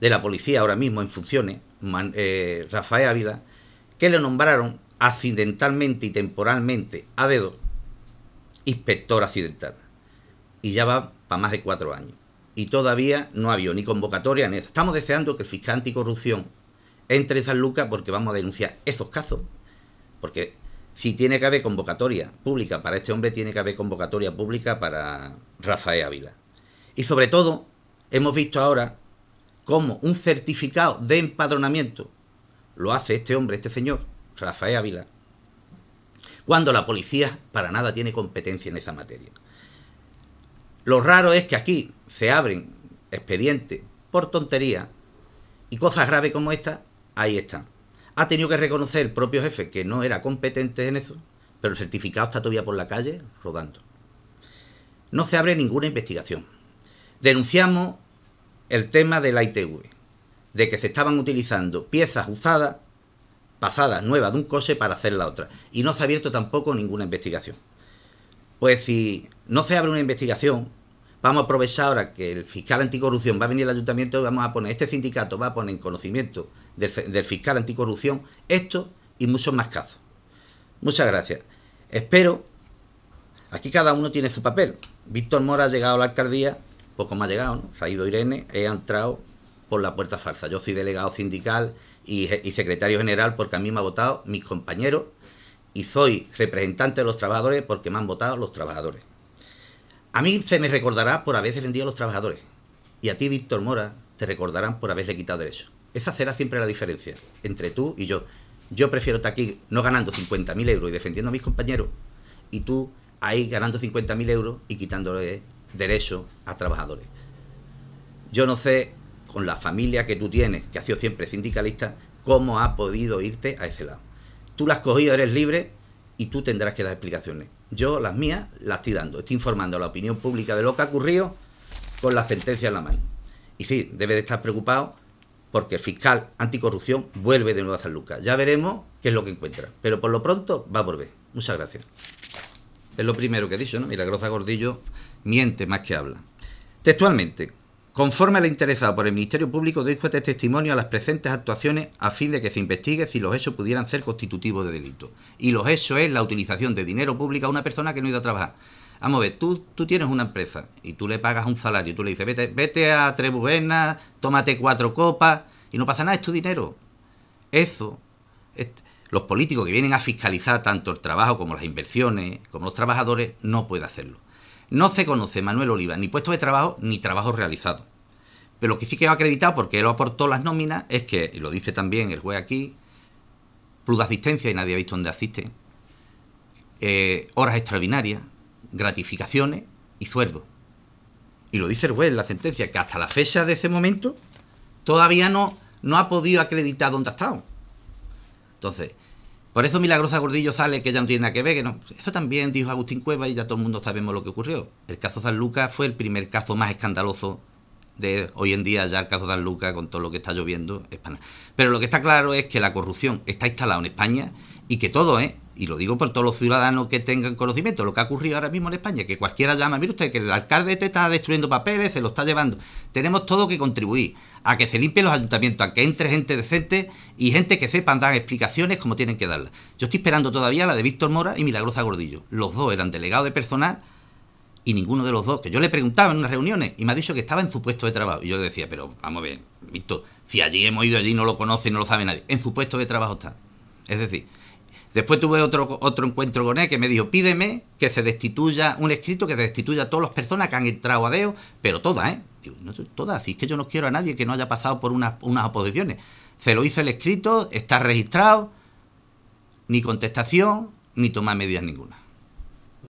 de la policía ahora mismo en funciones, eh, Rafael Ávila, que le nombraron accidentalmente y temporalmente a dedo inspector accidental. Y ya va para más de cuatro años. Y todavía no habido ni convocatoria ni eso. Estamos deseando que el fiscal anticorrupción entre en San Lucas porque vamos a denunciar esos casos. Porque si tiene que haber convocatoria pública para este hombre, tiene que haber convocatoria pública para Rafael Ávila. Y sobre todo, hemos visto ahora como un certificado de empadronamiento lo hace este hombre, este señor, Rafael Ávila, cuando la policía para nada tiene competencia en esa materia. Lo raro es que aquí se abren expedientes por tontería y cosas graves como esta, ahí están. Ha tenido que reconocer el propio jefe que no era competente en eso, pero el certificado está todavía por la calle rodando. No se abre ninguna investigación. Denunciamos el tema de la ITV, de que se estaban utilizando piezas usadas, pasadas nuevas de un coche para hacer la otra. Y no se ha abierto tampoco ninguna investigación. Pues si no se abre una investigación, vamos a aprovechar ahora que el fiscal anticorrupción va a venir al ayuntamiento y vamos a poner, este sindicato va a poner en conocimiento del, fiscal anticorrupción esto y muchos más casos. Muchas gracias. Espero, aquí cada uno tiene su papel. Víctor Mora ha llegado a la alcaldía poco más ha llegado, ¿no? ha ido Irene, he entrado por la puerta falsa. Yo soy delegado sindical y, secretario general porque a mí me han votado mis compañeros y soy representante de los trabajadores porque me han votado los trabajadores. A mí se me recordará por haber defendido a los trabajadores y a ti, Víctor Mora, te recordarán por haberle quitado derechos. Esa será siempre la diferencia entre tú y yo. Yo prefiero estar aquí no ganando 50.000 euros y defendiendo a mis compañeros y tú ahí ganando 50.000 euros y quitándole derecho a trabajadores. Yo no sé, con la familia que tú tienes, que ha sido siempre sindicalista, cómo ha podido irte a ese lado. Tú la has cogido, eres libre y tú tendrás que dar explicaciones. Yo las mías las estoy dando, estoy informando a la opinión pública de lo que ha ocurrido con la sentencia en la mano. Y sí, debe de estar preocupado porque el fiscal anticorrupción vuelve de nuevo a San Lucas. Ya veremos qué es lo que encuentra, pero por lo pronto va a volver. Muchas gracias. Es lo primero que he dicho, ¿no? Mira Groza Gordillo miente más que habla. Textualmente, conforme la interesado por el Ministerio Público, dijo este testimonio a las presentes actuaciones a fin de que se investigue si los hechos pudieran ser constitutivos de delito. Y los hechos es la utilización de dinero público a una persona que no ha ido a trabajar. Vamos a ver, tú, tú tienes una empresa y tú le pagas un salario, tú le dices, vete, vete a Trebuena, tómate cuatro copas y no pasa nada, es tu dinero. Eso, los políticos que vienen a fiscalizar tanto el trabajo como las inversiones, como los trabajadores, no puede hacerlo. No se conoce Manuel Oliva ni puesto de trabajo ni trabajo realizado. Pero lo que sí que ha acreditado, porque él aportó las nóminas, es que, y lo dice también el juez aquí, plus de asistencia y nadie ha visto dónde asiste, eh, horas extraordinarias, gratificaciones y sueldo. Y lo dice el juez en la sentencia, que hasta la fecha de ese momento todavía no, no ha podido acreditar dónde ha estado. Entonces, por eso Milagrosa Gordillo sale que ya no tiene nada que ver, que no. Eso también dijo Agustín Cueva y ya todo el mundo sabemos lo que ocurrió. El caso San Lucas fue el primer caso más escandaloso de hoy en día, ya el caso San Lucas con todo lo que está lloviendo. Pero lo que está claro es que la corrupción está instalada en España y que todo, es. ¿eh? y lo digo por todos los ciudadanos que tengan conocimiento, lo que ha ocurrido ahora mismo en España, que cualquiera llama, mire usted, que el alcalde te este está destruyendo papeles, se lo está llevando. Tenemos todo que contribuir a que se limpien los ayuntamientos, a que entre gente decente y gente que sepan dar explicaciones como tienen que darlas. Yo estoy esperando todavía la de Víctor Mora y Milagrosa Gordillo. Los dos eran delegados de personal y ninguno de los dos, que yo le preguntaba en unas reuniones y me ha dicho que estaba en su puesto de trabajo. Y yo le decía, pero vamos a ver, Víctor, si allí hemos ido, allí no lo conoce, y no lo sabe nadie. En su puesto de trabajo está. Es decir, Después tuve otro, encuentro con él que me dijo, pídeme que se destituya un escrito, que destituya a todas las personas que han entrado a DEO, pero todas, ¿eh? Digo, no, todas, si es que yo no quiero a nadie que no haya pasado por unas, unas oposiciones. Se lo hizo el escrito, está registrado, ni contestación, ni toma medidas ninguna.